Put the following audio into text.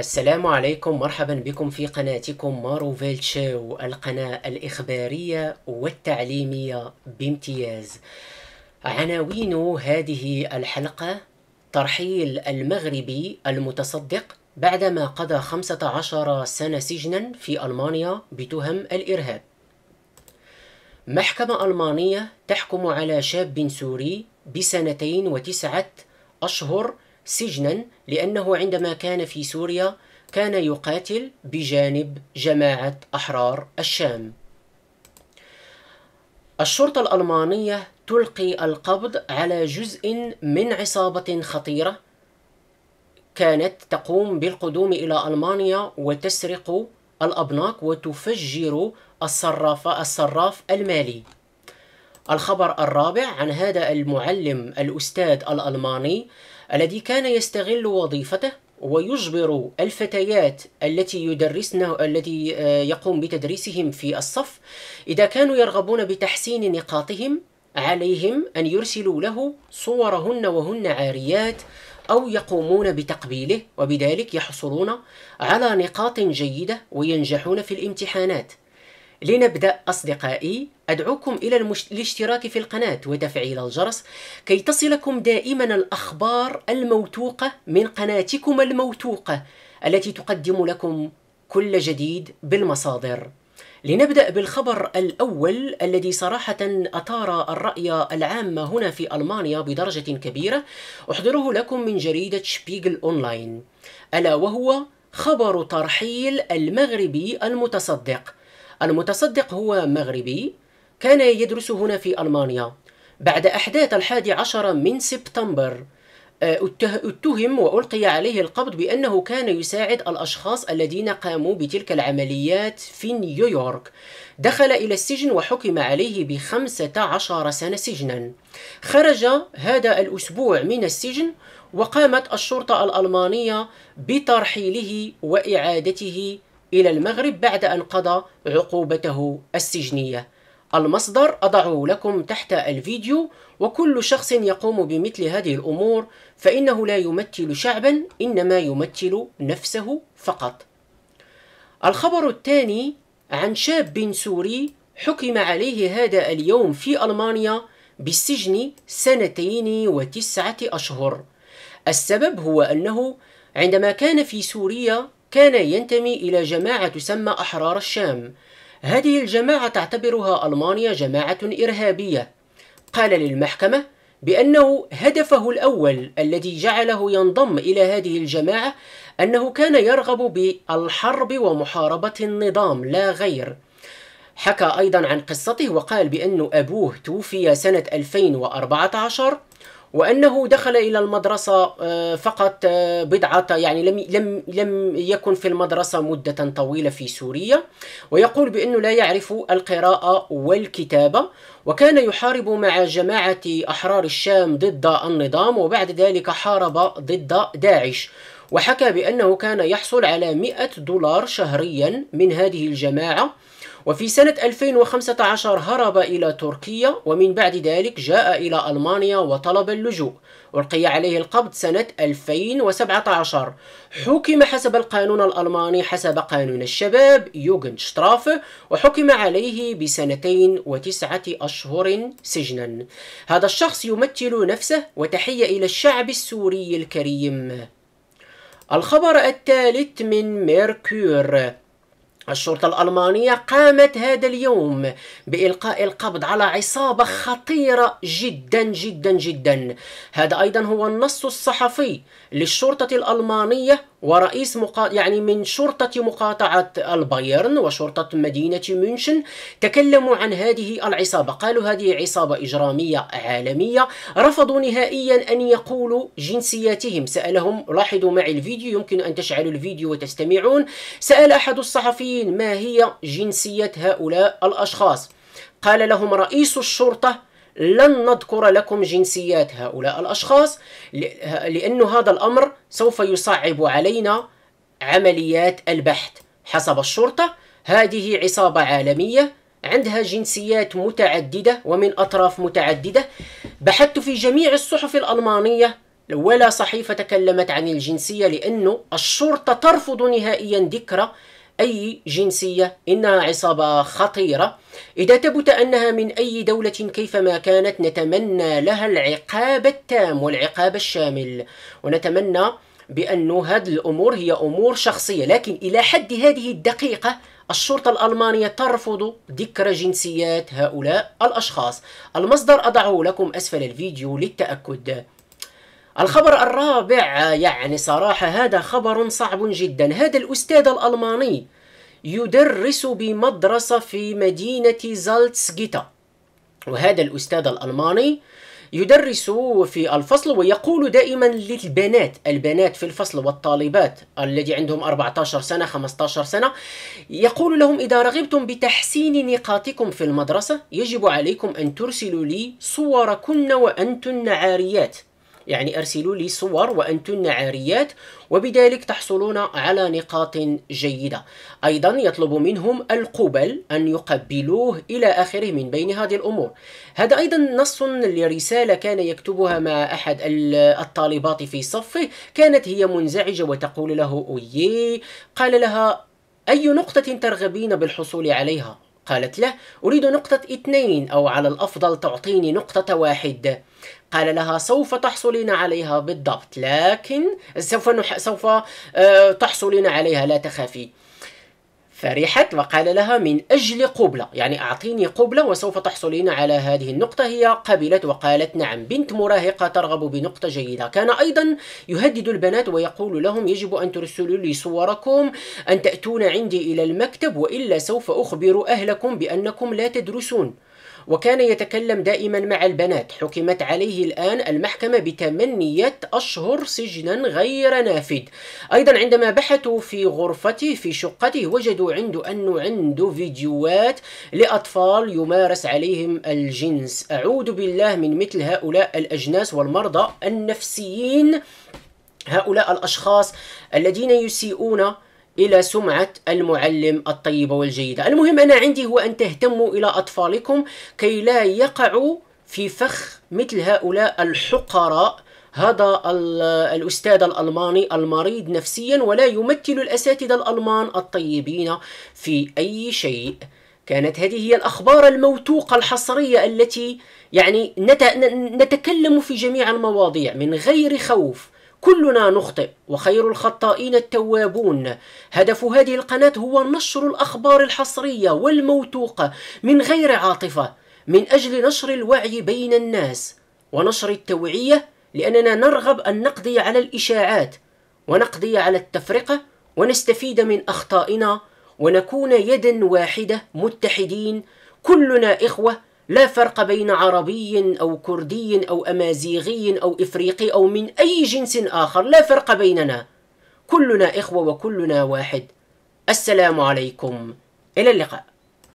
السلام عليكم مرحبا بكم في قناتكم مارو فيلتشاو القناة الإخبارية والتعليمية بامتياز عناوين هذه الحلقة ترحيل المغربي المتصدق بعدما قضى 15 سنة سجنا في ألمانيا بتهم الإرهاب محكمة ألمانية تحكم على شاب سوري بسنتين وتسعة أشهر سجنا لأنه عندما كان في سوريا كان يقاتل بجانب جماعة أحرار الشام الشرطة الألمانية تلقي القبض على جزء من عصابة خطيرة كانت تقوم بالقدوم إلى ألمانيا وتسرق الأبناق وتفجر الصراف الصراف المالي الخبر الرابع عن هذا المعلم الأستاذ الألماني الذي كان يستغل وظيفته ويجبر الفتيات التي يدرسنه التي آه، يقوم بتدريسهم في الصف إذا كانوا يرغبون بتحسين نقاطهم عليهم أن يرسلوا له صورهن وهن عاريات أو يقومون بتقبيله وبذلك يحصلون على نقاط جيدة وينجحون في الامتحانات لنبدأ أصدقائي أدعوكم إلى المش... الاشتراك في القناة وتفعيل الجرس كي تصلكم دائما الأخبار الموثوقة من قناتكم الموثوقة التي تقدم لكم كل جديد بالمصادر لنبدأ بالخبر الأول الذي صراحة أثار الرأي العام هنا في ألمانيا بدرجة كبيرة أحضره لكم من جريدة شبيغل أونلاين ألا وهو خبر ترحيل المغربي المتصدق المتصدق هو مغربي كان يدرس هنا في ألمانيا بعد أحداث الحادي عشر من سبتمبر آه، اتهم وألقي عليه القبض بأنه كان يساعد الأشخاص الذين قاموا بتلك العمليات في نيويورك دخل إلى السجن وحكم عليه بخمسة عشر سنة سجنا خرج هذا الأسبوع من السجن وقامت الشرطة الألمانية بترحيله وإعادته إلى المغرب بعد أن قضى عقوبته السجنية المصدر أضعه لكم تحت الفيديو وكل شخص يقوم بمثل هذه الأمور فإنه لا يمثل شعبا إنما يمثل نفسه فقط الخبر الثاني عن شاب سوري حكم عليه هذا اليوم في ألمانيا بالسجن سنتين وتسعة أشهر السبب هو أنه عندما كان في سوريا كان ينتمي إلى جماعة تسمى أحرار الشام هذه الجماعة تعتبرها ألمانيا جماعة إرهابية قال للمحكمة بأنه هدفه الأول الذي جعله ينضم إلى هذه الجماعة أنه كان يرغب بالحرب ومحاربة النظام لا غير حكى أيضا عن قصته وقال بأن أبوه توفي سنة 2014 وانه دخل الى المدرسه آه، فقط آه، بضعه يعني لم لم لم يكن في المدرسه مده طويله في سوريا ويقول بانه لا يعرف القراءه والكتابه وكان يحارب مع جماعه احرار الشام ضد النظام وبعد ذلك حارب ضد داعش وحكى بانه كان يحصل على 100 دولار شهريا من هذه الجماعه وفي سنة 2015 هرب إلى تركيا ومن بعد ذلك جاء إلى ألمانيا وطلب اللجوء ألقي عليه القبض سنة 2017 حكم حسب القانون الألماني حسب قانون الشباب شتراف وحكم عليه بسنتين وتسعة أشهر سجنا هذا الشخص يمثل نفسه وتحية إلى الشعب السوري الكريم الخبر الثالث من ميركور الشرطة الألمانية قامت هذا اليوم بإلقاء القبض على عصابة آه. خطيرة جدا جدا جدا هذا أيضا هو النص الصحفي للشرطة الألمانية ورئيس مقا... يعني من شرطة مقاطعة البايرن وشرطة مدينة مونشن تكلموا عن هذه العصابة قالوا هذه عصابة إجرامية عالمية رفضوا نهائيا أن يقولوا جنسياتهم سألهم لاحظوا معي الفيديو يمكن أن تشعلوا الفيديو وتستمعون سأل أحد الصحفيين ما هي جنسية هؤلاء الأشخاص قال لهم رئيس الشرطة لن نذكر لكم جنسيات هؤلاء الأشخاص لأن هذا الأمر سوف يصعب علينا عمليات البحث حسب الشرطة هذه عصابة عالمية عندها جنسيات متعددة ومن أطراف متعددة بحثت في جميع الصحف الألمانية ولا صحيفة تكلمت عن الجنسية لأن الشرطة ترفض نهائيا ذكر أي جنسية إنها عصابة خطيرة إذا ثبت أنها من أي دولة كيفما كانت نتمنى لها العقاب التام والعقاب الشامل ونتمنى بأن هذه الأمور هي أمور شخصية لكن إلى حد هذه الدقيقة الشرطة الألمانية ترفض ذكر جنسيات هؤلاء الأشخاص المصدر أضعه لكم أسفل الفيديو للتأكد الخبر الرابع يعني صراحة هذا خبر صعب جدا هذا الأستاذ الألماني يدرس بمدرسة في مدينة زالتسجيتا وهذا الأستاذ الألماني يدرس في الفصل ويقول دائما للبنات البنات في الفصل والطالبات الذي عندهم 14 سنة 15 سنة يقول لهم إذا رغبتم بتحسين نقاطكم في المدرسة يجب عليكم أن ترسلوا لي صوركن وأنتن عاريات يعني ارسلوا لي صور وانتن عاريات وبذلك تحصلون على نقاط جيده ايضا يطلب منهم القبل ان يقبلوه الى اخره من بين هذه الامور هذا ايضا نص لرساله كان يكتبها مع احد الطالبات في صفه كانت هي منزعجه وتقول له اويي قال لها اي نقطه ترغبين بالحصول عليها قالت له أريد نقطة اثنين أو على الأفضل تعطيني نقطة واحد قال لها سوف تحصلين عليها بالضبط لكن سوف نح... سوف آه، تحصلين عليها لا تخافي فرحت وقال لها من أجل قبلة يعني أعطيني قبلة وسوف تحصلين على هذه النقطة هي قبلت وقالت نعم بنت مراهقة ترغب بنقطة جيدة كان أيضا يهدد البنات ويقول لهم يجب أن ترسلوا لي صوركم أن تأتون عندي إلى المكتب وإلا سوف أخبر أهلكم بأنكم لا تدرسون وكان يتكلم دائما مع البنات حكمت عليه الآن المحكمة بثمانية أشهر سجنا غير نافذ أيضا عندما بحثوا في غرفته في شقته وجدوا عنده أنه عنده فيديوهات لأطفال يمارس عليهم الجنس أعوذ بالله من مثل هؤلاء الأجناس والمرضى النفسيين هؤلاء الأشخاص الذين يسيئون إلى سمعة المعلم الطيبة والجيدة المهم أنا عندي هو أن تهتموا إلى أطفالكم كي لا يقعوا في فخ مثل هؤلاء الحقراء هذا الأستاذ الألماني المريض نفسيا ولا يمثل الأساتذة الألمان الطيبين في أي شيء كانت هذه هي الأخبار الموثوقة الحصرية التي يعني نتكلم في جميع المواضيع من غير خوف كلنا نخطئ وخير الخطائين التوابون هدف هذه القناة هو نشر الأخبار الحصرية والموثوقة من غير عاطفة من أجل نشر الوعي بين الناس ونشر التوعية لأننا نرغب أن نقضي على الإشاعات ونقضي على التفرقة ونستفيد من أخطائنا ونكون يدا واحدة متحدين كلنا إخوة لا فرق بين عربي أو كردي أو أمازيغي أو إفريقي أو من أي جنس آخر لا فرق بيننا كلنا إخوة وكلنا واحد السلام عليكم إلى اللقاء